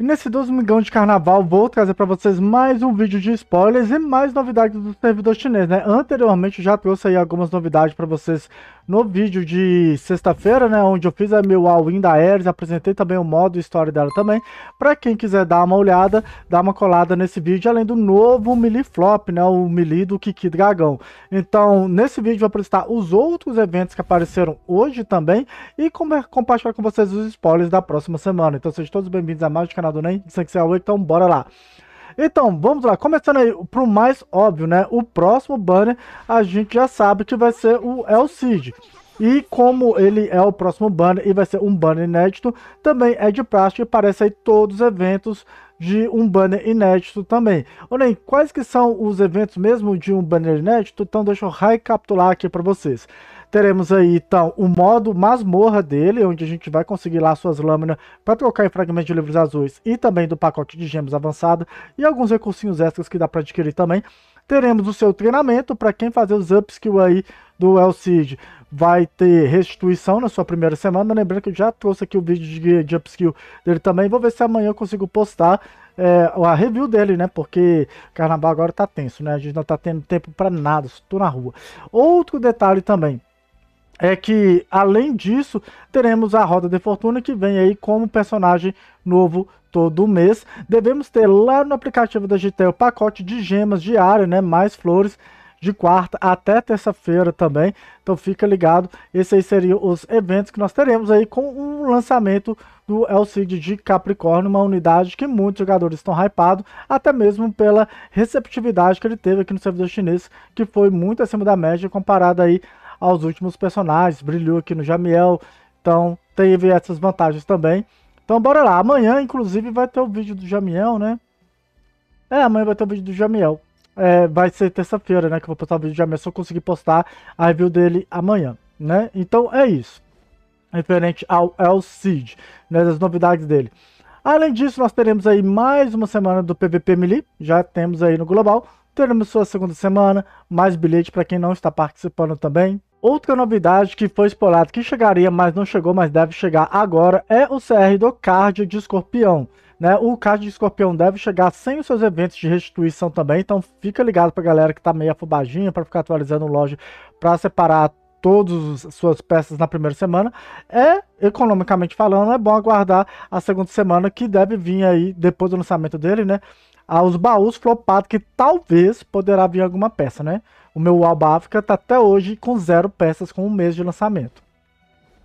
E nesse Domingão de Carnaval vou trazer para vocês mais um vídeo de spoilers e mais novidades do servidor chinês, né? Anteriormente já trouxe aí algumas novidades para vocês no vídeo de sexta-feira, né? Onde eu fiz a meu all-in da Ares, apresentei também o modo história dela também. Para quem quiser dar uma olhada, dar uma colada nesse vídeo, além do novo Melee Flop, né? O Melee do Kiki Dragão. Então, nesse vídeo vou apresentar os outros eventos que apareceram hoje também e compartilhar com vocês os spoilers da próxima semana. Então, sejam todos bem-vindos a mais um canal chamado, né? Insanciável, é então bora lá. Então, vamos lá, começando aí pro mais óbvio, né? O próximo banner a gente já sabe que vai ser o El Cid. E como ele é o próximo banner e vai ser um banner inédito, também é de prática e parece aí todos os eventos de um banner inédito também. nem quais que são os eventos mesmo de um banner inédito? Então deixa eu recapitular aqui para vocês. Teremos aí, então, o modo masmorra dele, onde a gente vai conseguir lá suas lâminas para trocar em fragmentos de livros azuis e também do pacote de gemas avançado e alguns recursinhos extras que dá para adquirir também. Teremos o seu treinamento para quem fazer os upskill aí do El Cid. Vai ter restituição na sua primeira semana. Lembrando que eu já trouxe aqui o vídeo de, de upskill dele também. Vou ver se amanhã eu consigo postar é, a review dele, né? Porque carnaval agora tá tenso, né? A gente não tá tendo tempo para nada, estou na rua. Outro detalhe também é que, além disso, teremos a Roda de Fortuna, que vem aí como personagem novo todo mês. Devemos ter lá no aplicativo da GTL o pacote de gemas diário, né? Mais flores de quarta até terça-feira também. Então fica ligado, esses aí seriam os eventos que nós teremos aí com o um lançamento do Cid de Capricórnio, uma unidade que muitos jogadores estão hypados, até mesmo pela receptividade que ele teve aqui no servidor chinês, que foi muito acima da média comparada aí aos últimos personagens, brilhou aqui no Jamiel, então teve essas vantagens também. Então bora lá, amanhã inclusive vai ter o vídeo do Jamiel, né? É, amanhã vai ter o vídeo do Jamiel. É, vai ser terça-feira, né, que eu vou postar o vídeo do Jamiel, se eu conseguir postar a review dele amanhã, né? Então é isso, referente ao El Cid, né, das novidades dele. Além disso, nós teremos aí mais uma semana do PVP Melee, já temos aí no Global. Teremos sua segunda semana, mais bilhete para quem não está participando também, Outra novidade que foi explorada que chegaria, mas não chegou, mas deve chegar agora, é o CR do card de escorpião. Né? O card de escorpião deve chegar sem os seus eventos de restituição também, então fica ligado para a galera que está meio afobadinha para ficar atualizando o loja para separar todas as suas peças na primeira semana, é, economicamente falando, é bom aguardar a segunda semana, que deve vir aí, depois do lançamento dele, né? Aos ah, baús flopados, que talvez poderá vir alguma peça, né? O meu Alba África tá até hoje com zero peças com um mês de lançamento.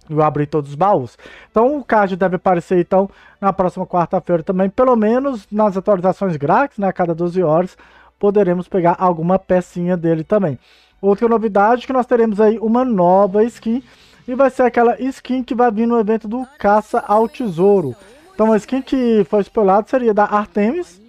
Eu abri todos os baús. Então o card deve aparecer então na próxima quarta-feira também, pelo menos nas atualizações grátis, né, a cada 12 horas, poderemos pegar alguma pecinha dele também. Outra novidade é que nós teremos aí uma nova skin. E vai ser aquela skin que vai vir no evento do Caça ao Tesouro. Então a skin que foi espelhada seria da Artemis,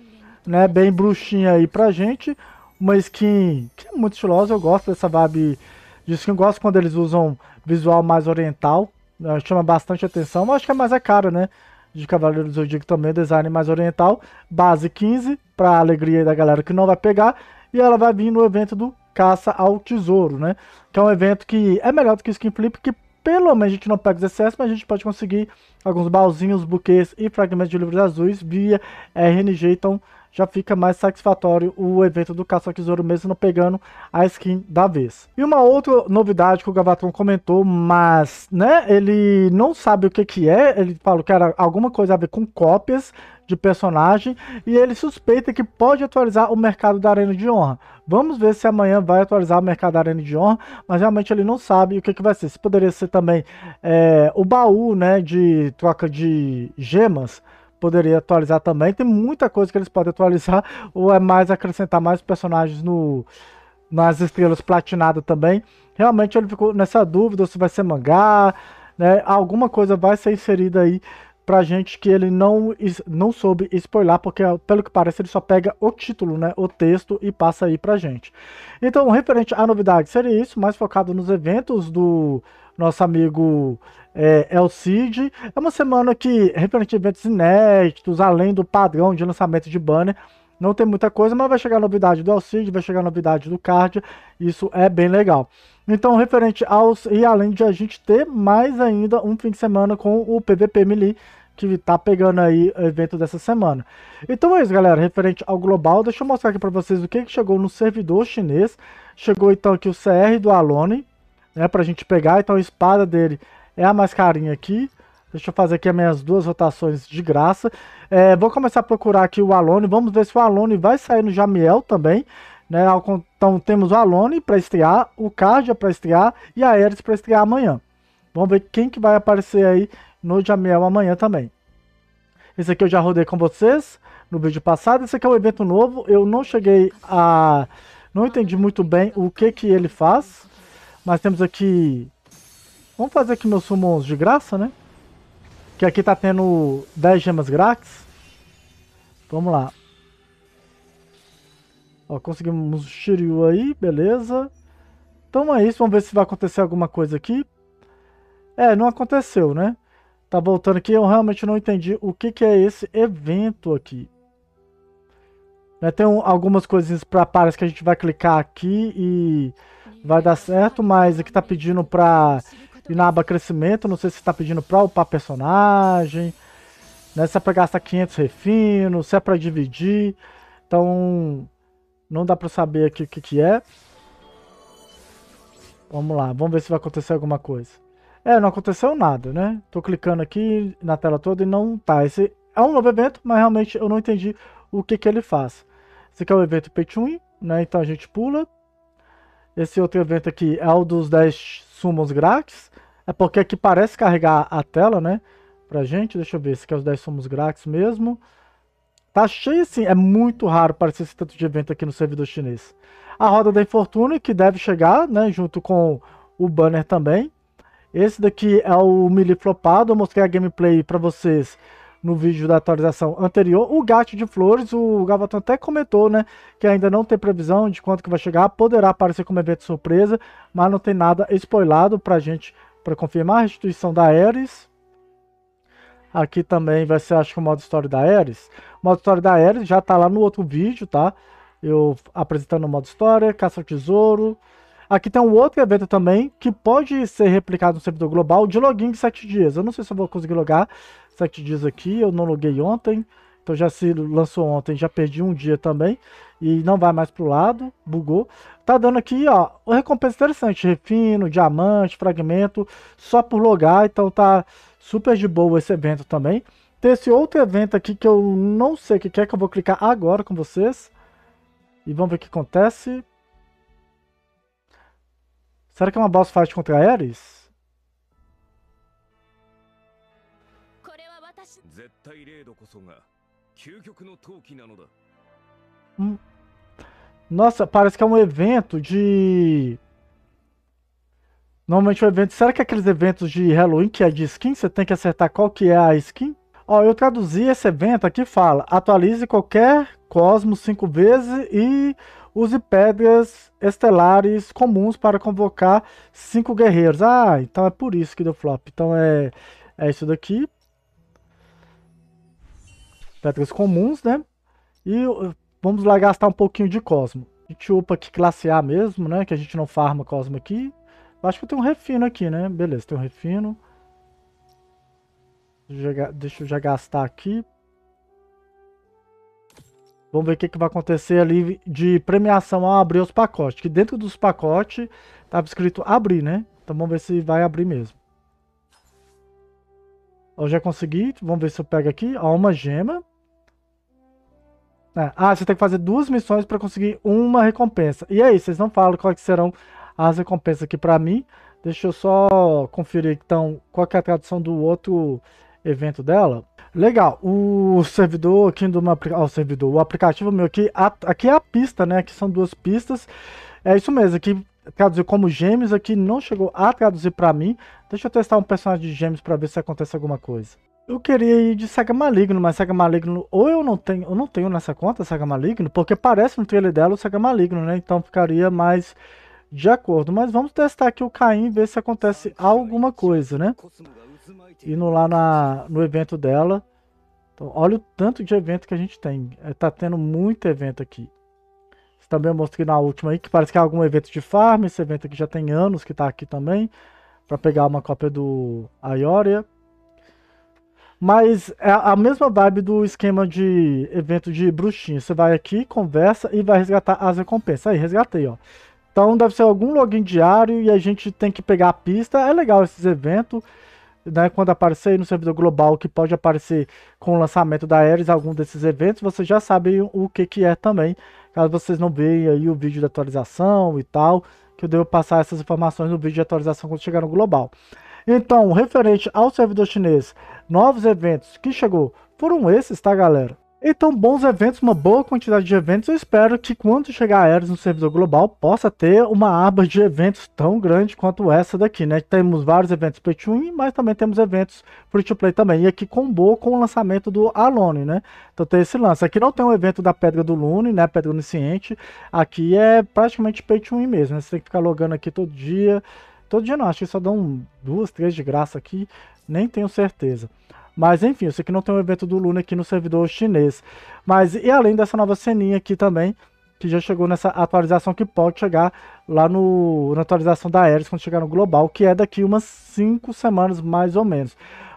né? Bem bruxinha aí pra gente. Uma skin que é muito estilosa, eu gosto dessa vibe de skin. Eu gosto quando eles usam visual mais oriental, né, chama bastante atenção. Mas acho que é mais a cara, né? De Cavaleiro do Zodíaco também, design mais oriental. Base 15, pra alegria da galera que não vai pegar. E ela vai vir no evento do caça ao tesouro, né? Que é um evento que é melhor do que o Skin Flip, que pelo menos a gente não pega os excessos, mas a gente pode conseguir alguns baúzinhos, buquês e fragmentos de livros azuis via RNG, então já fica mais satisfatório o evento do caça ao tesouro mesmo não pegando a skin da vez. E uma outra novidade que o Gavatron comentou, mas né, ele não sabe o que que é, ele falou que era alguma coisa a ver com cópias, de personagem e ele suspeita que pode atualizar o mercado da Arena de Honra. Vamos ver se amanhã vai atualizar o mercado da Arena de Honra, mas realmente ele não sabe o que, que vai ser. Se poderia ser também é, o baú né, de troca de gemas, poderia atualizar também. Tem muita coisa que eles podem atualizar, ou é mais acrescentar mais personagens no, nas estrelas platinadas também. Realmente ele ficou nessa dúvida se vai ser mangá, né? Alguma coisa vai ser inserida aí pra gente que ele não, não soube spoiler, porque pelo que parece ele só pega o título, né, o texto e passa aí pra gente. Então, referente à novidade, seria isso, mais focado nos eventos do nosso amigo é, El Cid. É uma semana que, referente a eventos inéditos, além do padrão de lançamento de banner, não tem muita coisa, mas vai chegar novidade do Alcide, vai chegar novidade do Card, isso é bem legal. Então, referente aos. E além de a gente ter mais ainda um fim de semana com o PVP Melee, que tá pegando aí o evento dessa semana. Então é isso, galera, referente ao global, deixa eu mostrar aqui para vocês o que, que chegou no servidor chinês. Chegou então aqui o CR do Alone, né, a gente pegar, então a espada dele é a mais carinha aqui. Deixa eu fazer aqui as minhas duas rotações de graça. É, vou começar a procurar aqui o Alone. Vamos ver se o Alone vai sair no Jamiel também. Né? Então temos o Alone para estrear, o Cardia para estrear e a Ares para estrear amanhã. Vamos ver quem que vai aparecer aí no Jamiel amanhã também. Esse aqui eu já rodei com vocês no vídeo passado. Esse aqui é um evento novo. Eu não cheguei a... Não entendi muito bem o que que ele faz. Mas temos aqui... Vamos fazer aqui meus summons de graça, né? Que aqui tá tendo 10 gemas grátis. Vamos lá. Ó, conseguimos o Shiryu aí, beleza. Então é isso, vamos ver se vai acontecer alguma coisa aqui. É, não aconteceu, né? Tá voltando aqui, eu realmente não entendi o que, que é esse evento aqui. Né, tem um, algumas coisinhas para pares que a gente vai clicar aqui e vai dar certo, mas aqui tá pedindo para e na aba crescimento, não sei se está pedindo para upar personagem, né? Se é para gastar 500 refino se é para dividir. Então, não dá para saber aqui o que, que é. Vamos lá, vamos ver se vai acontecer alguma coisa. É, não aconteceu nada, né? Tô clicando aqui na tela toda e não tá. Esse é um novo evento, mas realmente eu não entendi o que que ele faz. Esse aqui é o evento Pay né? Então a gente pula. Esse outro evento aqui é o dos 10 somos grátis. É porque aqui parece carregar a tela, né? Pra gente, deixa eu ver, se aqui é os 10 somos grátis mesmo. Tá cheio assim, é muito raro parecer esse tanto de evento aqui no servidor chinês. A roda da infortuna, que deve chegar, né, junto com o banner também. Esse daqui é o melee flopado, eu mostrei a gameplay para vocês no vídeo da atualização anterior. O gato de flores, o Galvatão até comentou, né, que ainda não tem previsão de quanto que vai chegar, poderá aparecer como evento surpresa, mas não tem nada spoilado pra gente para confirmar a restituição da Ares. Aqui também vai ser, acho que o modo história da Ares. O modo história da Ares já tá lá no outro vídeo, tá? Eu apresentando o modo história, caça ao tesouro, Aqui tem um outro evento também que pode ser replicado no servidor global de login de 7 dias. Eu não sei se eu vou conseguir logar 7 dias aqui, eu não loguei ontem. Então já se lançou ontem, já perdi um dia também e não vai mais pro lado, bugou. Tá dando aqui, ó, uma recompensa interessante, refino, diamante, fragmento, só por logar, então tá super de boa esse evento também. Tem esse outro evento aqui que eu não sei o que é, que eu vou clicar agora com vocês. E vamos ver o que acontece. Será que é uma boss fight contra Ares? Hum. Nossa, parece que é um evento de... Normalmente é um evento... Será que é aqueles eventos de Halloween que é de skin? Você tem que acertar qual que é a skin? Ó, eu traduzi esse evento aqui, fala... Atualize qualquer Cosmos cinco vezes e use pedras estelares comuns para convocar cinco guerreiros. Ah, então é por isso que deu flop. Então é, é isso daqui. Pedras comuns, né? E uh, vamos lá gastar um pouquinho de Cosmo. A gente upa aqui classe A mesmo, né? Que a gente não farma Cosmo aqui. Acho que tem um refino aqui, né? Beleza, tem um refino. Deixa eu já gastar aqui. Vamos ver o que, que vai acontecer ali de premiação ao abrir os pacotes. Que dentro dos pacotes estava escrito abrir, né? Então vamos ver se vai abrir mesmo. Eu já consegui. Vamos ver se eu pego aqui. Ó, uma gema. É, ah, você tem que fazer duas missões para conseguir uma recompensa. E aí, vocês não falam quais serão as recompensas aqui para mim. Deixa eu só conferir então qual é a tradução do outro evento dela. Legal, o servidor aqui do meu oh, servidor, o aplicativo meu aqui, a, aqui é a pista, né? Aqui são duas pistas. É isso mesmo, aqui traduzir como gêmeos, aqui não chegou a traduzir para mim. Deixa eu testar um personagem de gêmeos para ver se acontece alguma coisa. Eu queria ir de Sega Maligno, mas Sega Maligno ou eu não tenho, eu não tenho nessa conta Sega Maligno, porque parece no trailer dela o Sega Maligno, né? Então ficaria mais de acordo. Mas vamos testar aqui o Caim e ver se acontece alguma coisa, né? indo lá na, no evento dela. Então, olha o tanto de evento que a gente tem. Está é, tendo muito evento aqui. também eu mostrei na última aí, que parece que é algum evento de farm. Esse evento aqui já tem anos que está aqui também. para pegar uma cópia do Ioria. Mas é a mesma vibe do esquema de evento de bruxinha. Você vai aqui, conversa e vai resgatar as recompensas. Aí, resgatei, ó. Então deve ser algum login diário e a gente tem que pegar a pista. É legal esses eventos né, quando aparecer no servidor global, que pode aparecer com o lançamento da Ares, algum desses eventos, vocês já sabem o que, que é também, caso vocês não vejam aí o vídeo de atualização e tal, que eu devo passar essas informações no vídeo de atualização quando chegar no global. Então, referente ao servidor chinês, novos eventos que chegou foram esses, tá galera? Então, bons eventos, uma boa quantidade de eventos. Eu espero que quando chegar a Ares no servidor global, possa ter uma aba de eventos tão grande quanto essa daqui, né? Temos vários eventos pay to win, mas também temos eventos free to play também. E aqui combou com o lançamento do Alone, né? Então tem esse lance. Aqui não tem um evento da Pedra do Lune, né? Pedra Onisciente. Aqui é praticamente pay to win mesmo, né? Você tem que ficar logando aqui todo dia. Todo dia não, acho que só dão duas, três de graça aqui. Nem tenho certeza. Mas enfim, eu sei que não tem um evento do Luna aqui no servidor chinês. Mas e além dessa nova ceninha aqui também, que já chegou nessa atualização que pode chegar lá no, na atualização da Ares quando chegar no global, que é daqui umas 5 semanas mais ou menos.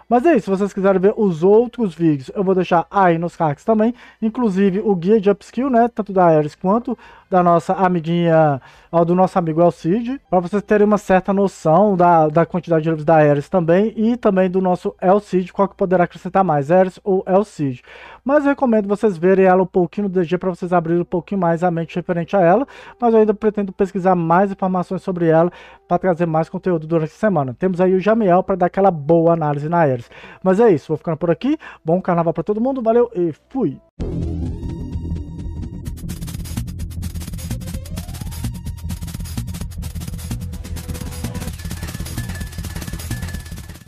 Mas é isso, se vocês quiserem ver os outros vídeos, eu vou deixar aí nos cards também, inclusive o guia de upskill, né, tanto da Ares quanto da nossa amiguinha, ó, do nosso amigo Elcid, para vocês terem uma certa noção da, da quantidade de livros da Ares também e também do nosso Elcid, qual que poderá acrescentar mais, Ares ou Elcid. Mas eu recomendo vocês verem ela um pouquinho no DG para vocês abrirem um pouquinho mais a mente referente a ela, mas eu ainda pretendo pesquisar mais informações sobre ela para trazer mais conteúdo durante a semana. Temos aí o Jamiel para dar aquela boa análise na Ares. Mas é isso, vou ficando por aqui. Bom carnaval para todo mundo, valeu e fui!